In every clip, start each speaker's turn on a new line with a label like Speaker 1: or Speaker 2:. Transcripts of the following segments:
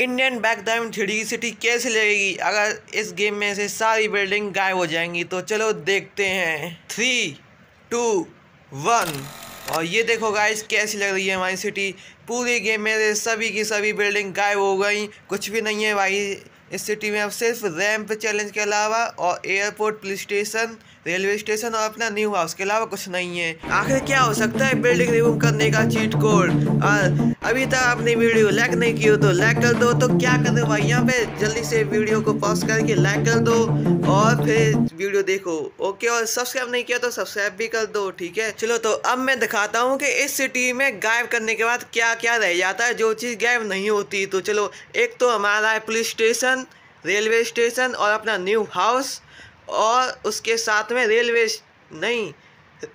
Speaker 1: Indian back diamond three city कैसे लगेगी अगर इस गेम में से सारी बिल्डिंग गायब हो जाएंगी तो चलो देखते हैं थ्री टू वन और ये देखो गाइस कैसी लग रही है हमारी सिटी पूरी गेम में सभी की सभी बिल्डिंग गायब हो गई कुछ भी नहीं है भाई इस सिटी में अब सिर्फ रैम्प चैलेंज के अलावा और airport police station railway station और अपना न्यू हाउस के अलावा कुछ नहीं है आखिर क्या हो सकता है बिल्डिंग रिमूव करने का चीट कोड और अभी तक आपने वीडियो लाइक नहीं की हो तो लाइक कर दो तो क्या कर दो भाई यहाँ पे जल्दी से वीडियो को पॉज करके लाइक कर दो और फिर वीडियो देखो ओके और सब्सक्राइब नहीं किया तो सब्सक्राइब भी कर दो ठीक है चलो तो अब मैं दिखाता हूँ कि इस सिटी में गायब करने के बाद क्या क्या रह जाता है जो चीज़ गायब नहीं होती तो चलो एक तो हमारा है पुलिस स्टेशन रेलवे स्टेशन और अपना न्यू हाउस और उसके साथ में रेलवे नहीं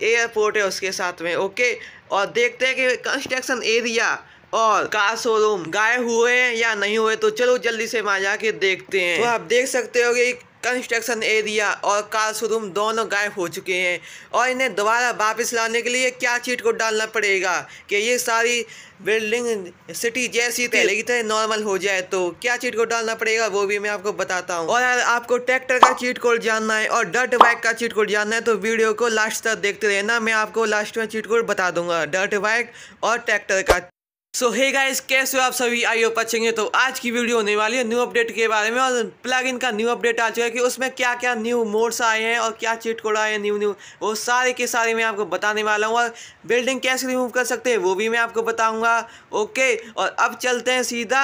Speaker 1: एयरपोर्ट है उसके साथ में ओके और देखते हैं कि कंस्ट्रक्शन एरिया और कार शोरूम गाय हुए हैं या नहीं हुए तो चलो जल्दी से वहाँ जाके देखते हैं तो आप देख सकते हो कि कंस्ट्रक्शन एरिया और कार शोरूम दोनों गायब हो चुके हैं और इन्हें दोबारा वापस लाने के लिए क्या चीट को डालना पड़ेगा कि ये सारी बिल्डिंग सिटी जैसी थी लगी थे नॉर्मल हो जाए तो क्या चीट को डालना पड़ेगा वो भी मैं आपको बताता हूँ और यार आपको ट्रैक्टर का चीट कोड जानना है और डर्ट बाइक का चीट कोड जानना है तो वीडियो को लास्ट तक देखते रहना मैं आपको लास्ट में चीट कोड बता दूंगा डर्ट बाइक और ट्रैक्टर का सो हे गाइस कैसे हो आप सभी आई पचेंगे तो आज की वीडियो होने वाली है न्यू अपडेट के बारे में और प्लगइन का न्यू अपडेट आ चुका है कि उसमें क्या क्या न्यू मोड्स आए हैं और क्या चीट कोड आए हैं न्यू न्यू वो सारे के सारे मैं आपको बताने वाला हूँ और बिल्डिंग कैसे रिमूव कर सकते हैं वो भी मैं आपको बताऊँगा ओके और अब चलते हैं सीधा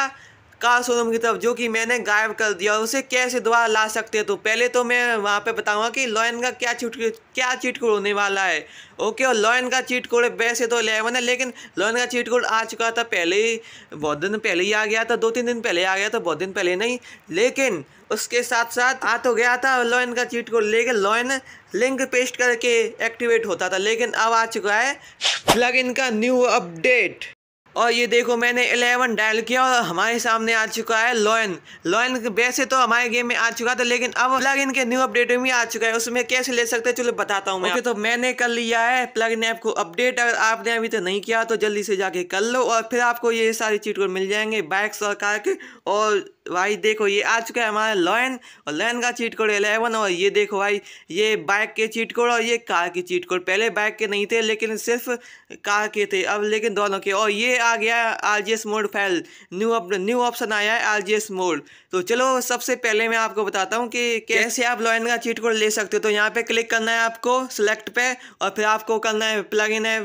Speaker 1: का सोनम की तरफ जो कि मैंने गायब कर दिया और उसे कैसे दोबारा ला सकते हैं तो पहले तो मैं वहाँ पे बताऊँगा कि लॉयन का क्या चीट क्या चीट कोड होने वाला है ओके और लॉयन का चीट कोड वैसे तो इलेवन है लेकिन लॉयन का चीट कोड आ चुका था पहले ही बहुत दिन पहले ही आ गया था दो तीन दिन पहले आ गया था बहुत दिन पहले नहीं लेकिन उसके साथ साथ आ तो गया था लॉयन का चीट कोड लेकिन लॉयन लिंक पेस्ट करके एक्टिवेट होता था लेकिन अब आ चुका है लग का न्यू अपडेट और ये देखो मैंने एलेवन डायल किया और हमारे सामने आ चुका है लॉयन लॉयन वैसे तो हमारे गेम में आ चुका था लेकिन अब प्लग इन के न्यू अपडेट में आ चुका है उसमें कैसे ले सकते हैं चलो बताता हूँ मैं okay, तो मैंने कर लिया है प्लग इन ऐप को अपडेट अगर आपने अभी तो नहीं किया तो जल्दी से जाके कर लो और फिर आपको ये सारी चीट को मिल जाएंगे बाइक्स और कार के और भाई देखो ये आ चुका है हमारा लॉयन और लॉयन का चीट कोड एलेवन और ये देखो भाई ये बाइक के चीट कोड और ये कार के चीट कोड पहले बाइक के नहीं थे लेकिन सिर्फ कार के थे अब लेकिन दोनों के और ये आ गया R G S mode file new app, new option आया है आर जी एस मोड तो चलो सबसे पहले मैं आपको बताता हूँ कि कैसे आप लॉइन का चीट कोड ले सकते हो तो यहाँ पे क्लिक करना है आपको सिलेक्ट पे और फिर आपको करना है प्लग इन है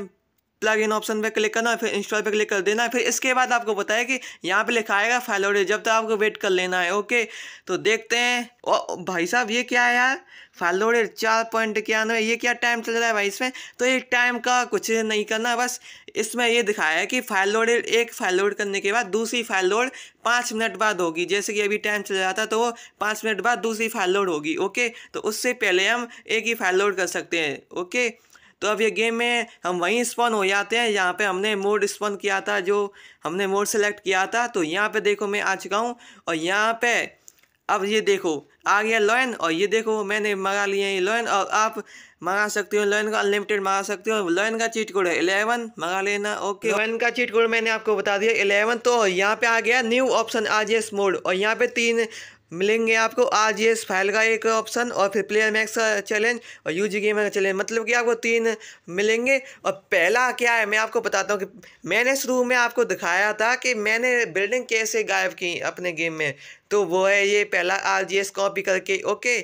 Speaker 1: प्लग इन ऑप्शन पर क्लिक करना है फिर इंस्टॉल पर क्लिक कर देना है फिर इसके बाद आपको बताया कि यहाँ पे लिखा आएगा फाइलोडे जब तक तो आपको वेट कर लेना है ओके तो देखते हैं ओ भाई साहब ये क्या है यार फाइलोडे चार पॉइंट इक्यानवे ये क्या टाइम चल रहा है भाई इसमें तो ये टाइम का कुछ नहीं करना बस इसमें ये दिखाया है कि फाइल लोडेड एक फाइल लोड करने के बाद दूसरी फाइल लोड पाँच मिनट बाद होगी जैसे कि अभी टाइम चल रहा था तो वो पाँच मिनट बाद दूसरी फाइल लोड होगी ओके तो उससे पहले हम एक ही फाइल लोड कर सकते हैं ओके तो अब ये गेम में हम वहीं स्पॉन हो जाते हैं यहाँ पे हमने मोड स्पॉन किया था जो हमने मोड सेलेक्ट किया था तो यहाँ पे देखो मैं आ चुका हूँ और यहाँ पे अब ये देखो आ गया लॉयन और ये देखो मैंने मंगा लिए हैं लॉयन और आप मंगा सकते हो लॉयन का अनलिमिटेड मंगा सकते हो लॉयन का चीट कोड है इलेवन मंगा लेना ओके लॉयन का चीट कोड मैंने आपको बता दिया इलेवन तो यहाँ पे आ गया न्यू ऑप्शन आज एस मोड और यहाँ पे तीन मिलेंगे आपको आज ये फाइल का एक ऑप्शन और फिर प्लेयर मैक्स का चैलेंज और यू जी गेम का चैलेंज मतलब कि आपको तीन मिलेंगे और पहला क्या है मैं आपको बताता हूँ कि मैंने शुरू में आपको दिखाया था कि मैंने बिल्डिंग कैसे गायब की अपने गेम में तो वो है ये पहला आर जी एस कॉपी करके ओके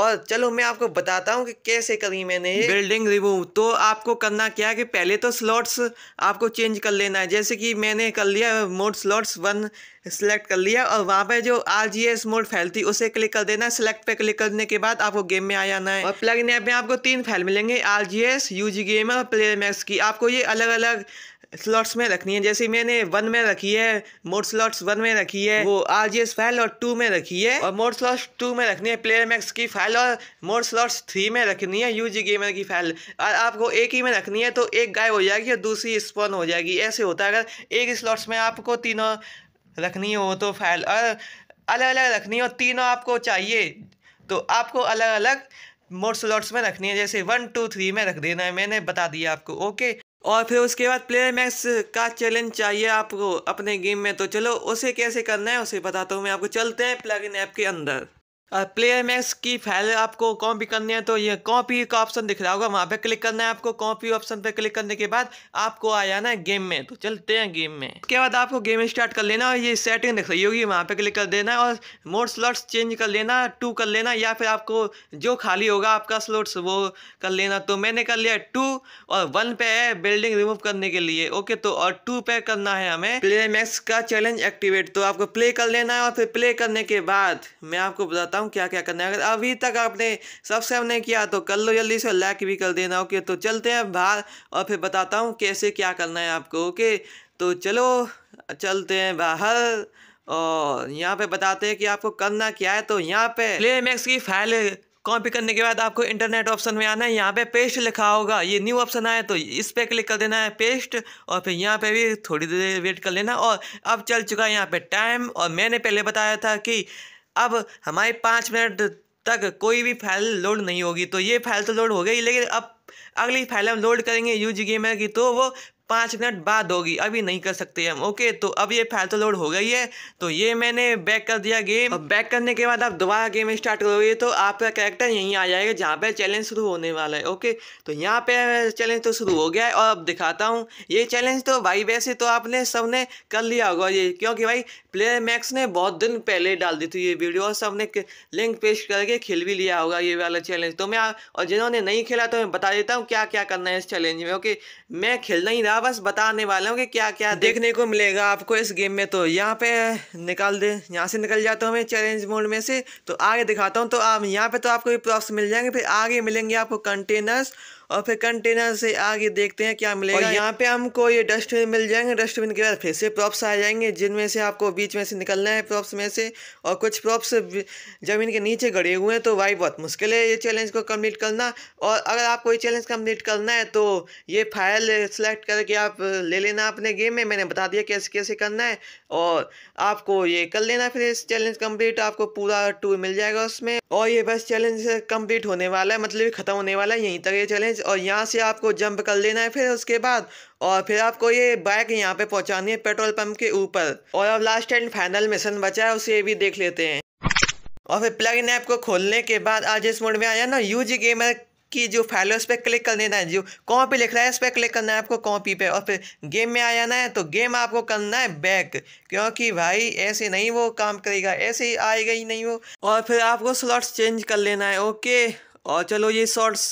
Speaker 1: और चलो मैं आपको बताता हूँ कि कैसे करी मैंने ये बिल्डिंग रिमूव तो आपको करना क्या है कि पहले तो स्लॉट्स आपको चेंज कर लेना है जैसे कि मैंने कर लिया मोड स्लॉट्स वन सेलेक्ट कर लिया और वहाँ पे जो आर जी एस मोड फैल थी उसे क्लिक कर देना है सेलेक्ट पे क्लिक करने के बाद आपको गेम में आ जाना है और प्लग इन ऐप में आपको तीन फैल मिलेंगे R G S U G game और प्लेयर मैक्स की आपको ये अलग अलग स्लॉट्स में रखनी है जैसे मैंने वन में रखी है मोड स्लॉट्स वन में रखी है वो आर जी एस फाइल और टू में रखी है और मोड स्लॉट्स टू में रखनी है प्लेयर मैक्स की फाइल और मोड स्लॉट्स थ्री में रखनी है यू जी गेमर की फाइल और आपको एक ही में रखनी है तो एक गायब हो जाएगी और दूसरी स्पॉन हो जाएगी ऐसे होता है अगर एक स्लॉट्स में आपको तीनों रखनी हो तो फाइल और अलग अलग रखनी हो तीनों आपको चाहिए तो आपको अलग अलग मोड स्लॉट्स में रखनी है जैसे वन टू थ्री में रख देना है मैंने बता दिया आपको ओके और फिर उसके बाद प्लेयर मैक्स का चैलेंज चाहिए आपको अपने गेम में तो चलो उसे कैसे करना है उसे बताता हूँ मैं आपको चलते हैं प्लग इन ऐप के अंदर प्लेयर मैक्स की फाइल आपको कॉपी करनी है तो ये कॉपी का ऑप्शन दिख रहा होगा वहाँ पे क्लिक करना है आपको कॉपी ऑप्शन पे क्लिक करने के बाद आपको आ जाना है गेम में तो चलते हैं गेम में उसके बाद आपको गेम स्टार्ट कर लेना और ये सेटिंग दिख रही होगी वहाँ पे क्लिक कर देना और मोड स्लॉट्स चेंज कर लेना टू कर लेना या फिर आपको जो खाली होगा आपका स्लॉट्स वो कर लेना तो मैंने कर लिया टू और वन पे है बिल्डिंग रिमूव करने के लिए ओके तो और टू पे करना है हमें प्लेयर मैक्स का चैलेंज एक्टिवेट तो आपको प्ले कर लेना है और फिर प्ले करने के बाद मैं आपको बताता बताता हूँ क्या क्या करना है अगर अभी तक आपने सबसे हमने किया तो कर लो जल्दी से लाइक भी कर देना ओके तो चलते हैं बाहर और फिर बताता हूँ कैसे क्या करना है आपको ओके तो चलो चलते हैं बाहर और यहाँ पे बताते हैं कि आपको करना क्या है तो यहाँ पे प्ले मैक्स की फाइल कॉपी करने के बाद आपको इंटरनेट ऑप्शन में आना है यहाँ पे पेस्ट लिखा होगा ये न्यू ऑप्शन आया तो इस पर क्लिक कर देना है पेस्ट और फिर यहाँ पे भी थोड़ी देर वेट कर लेना और अब चल चुका है यहाँ पे टाइम और मैंने पहले बताया था कि अब हमारे पाँच मिनट तक कोई भी फाइल लोड नहीं होगी तो ये फाइल तो लोड हो गई लेकिन अब अगली फाइल हम लोड करेंगे यू गेमर की तो वो पाँच मिनट बाद होगी अभी नहीं कर सकते हम ओके तो अब ये तो लोड हो गई है तो ये मैंने बैक कर दिया गेम और बैक करने के बाद आप दोबारा गेम स्टार्ट करोगे तो आपका कैरेक्टर यहीं आ जाएगा जहाँ पर चैलेंज शुरू होने वाला है ओके तो यहाँ पे चैलेंज तो शुरू हो गया है और अब दिखाता हूँ ये चैलेंज तो भाई वैसे तो आपने ने कर लिया होगा ये क्योंकि भाई प्लेयर मैक्स ने बहुत दिन पहले डाल दी थी ये वीडियो और ने लिंक पेश करके खेल भी लिया होगा ये वाला चैलेंज तो मैं और जिन्होंने नहीं खेला तो मैं बता देता हूँ क्या क्या करना है इस चैलेंज में ओके मैं खेलना ही रहा अलावा बस बताने वाला हूँ कि क्या क्या देखने को मिलेगा आपको इस गेम में तो यहाँ पे निकाल दे यहाँ से निकल जाता हूँ मैं चैलेंज मोड में से तो आगे दिखाता हूँ तो आप यहाँ पे तो आपको भी प्रॉक्स मिल जाएंगे फिर आगे मिलेंगे आपको कंटेनर्स और फिर कंटेनर से आगे देखते हैं क्या मिलेगा और यहाँ पे हमको ये डस्टबिन मिल जाएंगे डस्टबिन के बाद फिर से प्रॉप्स आ जाएंगे जिनमें से आपको बीच में से निकलना है प्रॉप्स में से और कुछ प्रॉप्स ज़मीन के नीचे गड़े हुए हैं तो भाई बहुत मुश्किल है ये चैलेंज को कम्प्लीट करना और अगर आपको ये चैलेंज कम्प्लीट करना है तो ये फाइल सेलेक्ट करके आप ले लेना अपने गेम में मैंने बता दिया कैसे कैसे करना है और आपको ये कर लेना फिर इस चैलेंज कम्प्लीट आपको पूरा टूर मिल जाएगा उसमें और ये बस चैलेंज कम्प्लीट होने वाला है मतलब ख़त्म होने वाला है यहीं तक ये चैलेंज फ्रेंड्स और यहाँ से आपको जंप कर लेना है फिर उसके बाद और फिर आपको ये बाइक यहाँ पे पहुँचानी है पेट्रोल पंप के ऊपर और अब लास्ट एंड फाइनल मिशन बचा है उसे भी देख लेते हैं और फिर प्लग इन ऐप को खोलने के बाद आज इस मोड में आया ना यूज गेमर की जो फाइल है उस पर क्लिक कर देना है जो कॉपी लिख रहा है उस पर क्लिक करना है आपको कॉपी पे और फिर गेम में आ जाना है तो गेम आपको करना है बैक क्योंकि भाई ऐसे नहीं वो काम करेगा ऐसे ही आएगा ही नहीं वो और फिर आपको स्लॉट्स चेंज कर लेना है ओके और चलो ये शॉर्ट्स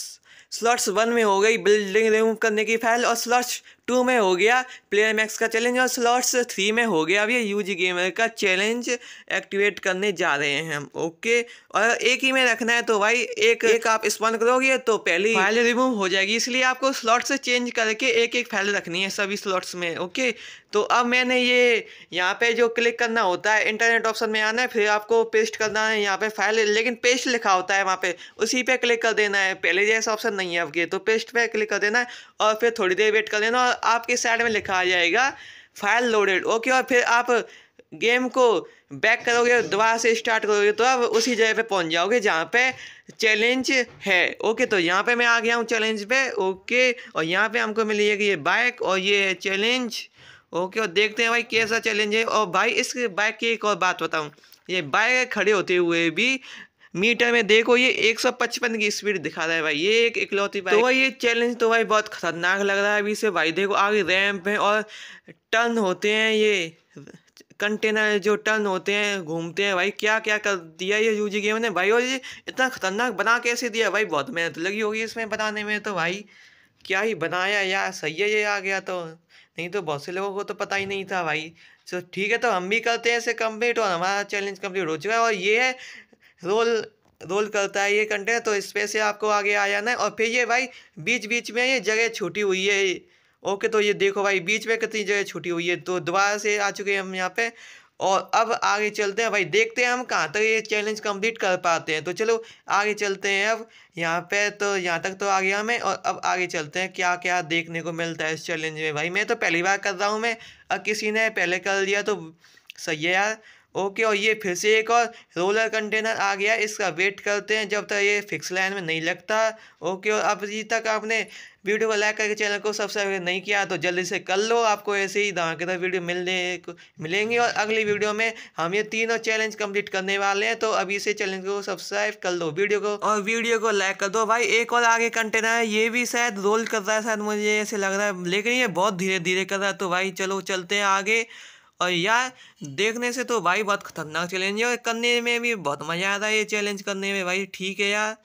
Speaker 1: स्लॉट्स वन में हो गई बिल्डिंग रिमूव करने की फैल और स्लॉट्स टू में हो गया प्लेयर मैक्स का चैलेंज और स्लॉट्स थ्री में हो गया अभी यूज गेमर का चैलेंज एक्टिवेट करने जा रहे हैं हम ओके और एक ही में रखना है तो भाई एक एक आप स्पॉन करोगे तो पहली फाइल रिमूव हो जाएगी इसलिए आपको स्लॉट्स चेंज करके एक एक फाइल रखनी है सभी स्लॉट्स में ओके तो अब मैंने ये यहाँ पे जो क्लिक करना होता है इंटरनेट ऑप्शन में आना है फिर आपको पेस्ट करना है यहाँ पे फाइल लेकिन पेस्ट लिखा होता है वहाँ पे उसी पे क्लिक कर देना है पहले जैसा ऑप्शन नहीं है आपके तो पेस्ट पे क्लिक कर देना है और फिर थोड़ी देर वेट कर देना और आपके साइड में लिखा आ जाएगा फाइल लोडेड ओके और फिर आप गेम को बैक करोगे दोबारा से स्टार्ट करोगे तो आप उसी जगह पे पहुंच जाओगे जहाँ पे चैलेंज है ओके तो यहाँ पे मैं आ गया हूँ चैलेंज पे ओके और यहाँ पे हमको मिली है कि ये बाइक और ये है चैलेंज ओके और देखते हैं भाई कैसा चैलेंज है और भाई इस बाइक की एक और बात बताऊँ ये बाइक खड़े होते हुए भी मीटर में देखो ये 155 की स्पीड दिखा रहा है भाई ये एक इकलौती बाइक तो भाई ये चैलेंज तो भाई बहुत खतरनाक लग रहा है अभी से भाई देखो आगे रैम्प है और टर्न होते हैं ये कंटेनर जो टर्न होते हैं घूमते हैं भाई क्या क्या कर दिया ये यूजी गेम ने भाई और ये इतना खतरनाक बना कैसे दिया भाई बहुत मेहनत लगी होगी इसमें बनाने में तो भाई क्या ही बनाया यार सही है ये आ गया तो नहीं तो बहुत से लोगों को तो पता ही नहीं था भाई तो ठीक है तो हम भी करते हैं इसे कम्प्लीट और हमारा चैलेंज कम्प्लीट हो चुका है और ये है रोल रोल करता है ये कंटेनर तो इस पर से आपको आगे आ जाना है और फिर ये भाई बीच बीच में ये जगह छूटी हुई है ओके तो ये देखो भाई बीच में कितनी जगह छूटी हुई है तो दोबारा से आ चुके हैं हम यहाँ पे और अब आगे चलते हैं भाई देखते हैं हम कहाँ तक ये चैलेंज कंप्लीट कर पाते हैं तो चलो आगे चलते हैं अब यहाँ पे तो यहाँ तक तो आ गया हमें और अब आगे चलते हैं क्या क्या देखने को मिलता है इस चैलेंज में भाई मैं तो पहली बार कर रहा हूँ मैं अब किसी ने पहले कर लिया तो सही है यार ओके और ये फिर से एक और रोलर कंटेनर आ गया इसका वेट करते हैं जब तक ये फिक्स लाइन में नहीं लगता ओके और अब अभी तक आपने वीडियो को लाइक करके चैनल को सब्सक्राइब नहीं किया तो जल्दी से कर लो आपको ऐसे ही धमाकेदार वीडियो मिलने को मिलेंगे और अगली वीडियो में हम ये तीनों चैलेंज कंप्लीट करने वाले हैं तो अभी से चैलेंज को सब्सक्राइब कर लो वीडियो को और वीडियो को लाइक कर दो भाई एक और आगे कंटेनर है ये भी शायद रोल कर रहा है शायद मुझे ऐसे लग रहा है लेकिन ये बहुत धीरे धीरे कर रहा है तो भाई चलो चलते हैं आगे और यार देखने से तो भाई बहुत खतरनाक चैलेंज है और करने में भी बहुत मज़ा आ रहा है ये चैलेंज करने में भाई ठीक है यार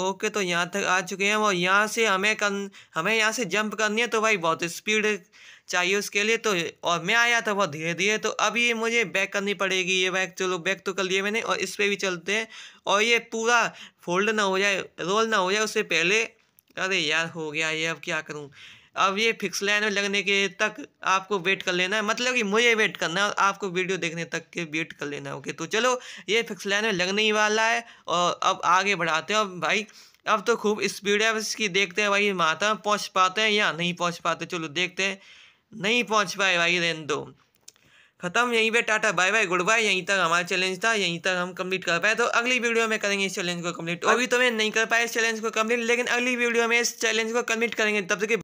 Speaker 1: ओके तो यहाँ तक आ चुके हैं और यहाँ से हमें कर हमें यहाँ से जंप करनी है तो भाई बहुत स्पीड चाहिए उसके लिए तो और मैं आया था बहुत धीरे धीरे तो अभी मुझे बैक करनी पड़ेगी ये बैक चलो बैक तो कर लिए मैंने और इस पर भी चलते हैं और ये पूरा फोल्ड ना हो जाए रोल ना हो जाए उससे पहले अरे यार हो गया ये अब क्या करूँ अब ये फिक्स लाइन में लगने के तक आपको वेट कर लेना है मतलब कि मुझे वेट करना है आपको वीडियो देखने तक के वेट कर लेना है ओके तो चलो ये फिक्स लाइन में लगने ही वाला है और अब आगे बढ़ाते हैं अब भाई अब तो खूब स्पीड है अब इसकी देखते हैं भाई माता पहुँच पाते हैं या नहीं पहुँच पाते चलो देखते हैं नहीं पहुँच पाए भाई रेन दो खत्म यहीं पे tata bye bye goodbye यहीं तक हमारा चैलेंज था यहीं तक हम कंप्लीट कर पाए तो अगली वीडियो में करेंगे इस चैलेंज को कंप्लीट अभी तो मैं नहीं कर पाया इस चैलेंज को कंप्लीट लेकिन अगली वीडियो में इस चैलेंज को कंप्लीट करेंगे तब तक